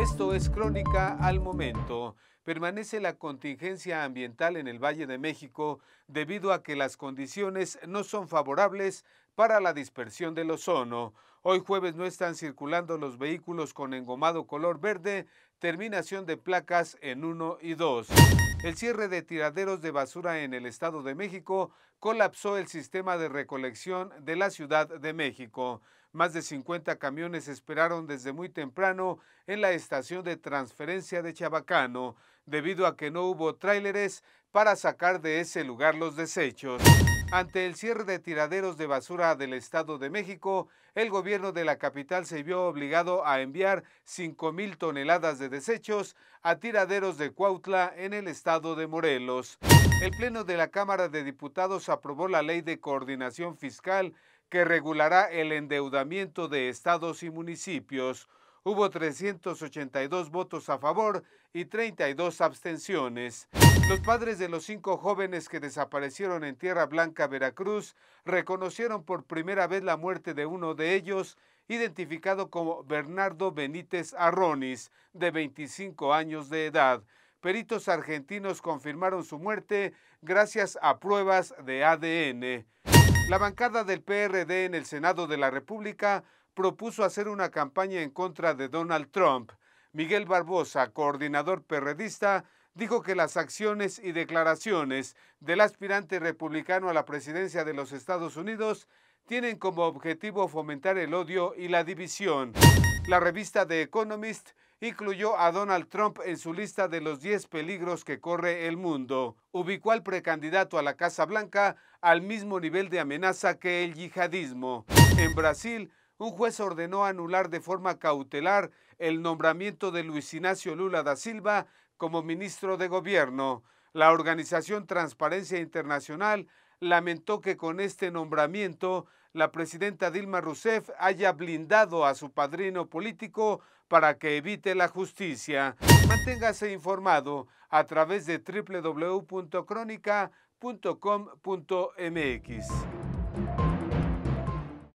Esto es Crónica al Momento. Permanece la contingencia ambiental en el Valle de México debido a que las condiciones no son favorables para la dispersión del ozono. Hoy jueves no están circulando los vehículos con engomado color verde, terminación de placas en 1 y 2. El cierre de tiraderos de basura en el Estado de México colapsó el sistema de recolección de la Ciudad de México. Más de 50 camiones esperaron desde muy temprano en la estación de transferencia de Chabacano, debido a que no hubo tráileres para sacar de ese lugar los desechos. Ante el cierre de tiraderos de basura del Estado de México, el gobierno de la capital se vio obligado a enviar 5.000 toneladas de desechos a tiraderos de Cuautla en el estado de Morelos. El Pleno de la Cámara de Diputados aprobó la Ley de Coordinación Fiscal que regulará el endeudamiento de estados y municipios. Hubo 382 votos a favor y 32 abstenciones. Los padres de los cinco jóvenes que desaparecieron en Tierra Blanca, Veracruz, reconocieron por primera vez la muerte de uno de ellos, identificado como Bernardo Benítez Arronis, de 25 años de edad. Peritos argentinos confirmaron su muerte gracias a pruebas de ADN. La bancada del PRD en el Senado de la República propuso hacer una campaña en contra de Donald Trump. Miguel Barbosa, coordinador perredista, dijo que las acciones y declaraciones del aspirante republicano a la presidencia de los Estados Unidos tienen como objetivo fomentar el odio y la división. La revista The Economist incluyó a Donald Trump en su lista de los 10 peligros que corre el mundo. Ubicó al precandidato a la Casa Blanca al mismo nivel de amenaza que el yihadismo. En Brasil, un juez ordenó anular de forma cautelar el nombramiento de Luis Ignacio Lula da Silva como ministro de Gobierno. La organización Transparencia Internacional lamentó que con este nombramiento la presidenta Dilma Rousseff haya blindado a su padrino político para que evite la justicia. Manténgase informado a través de www.crónica.com.mx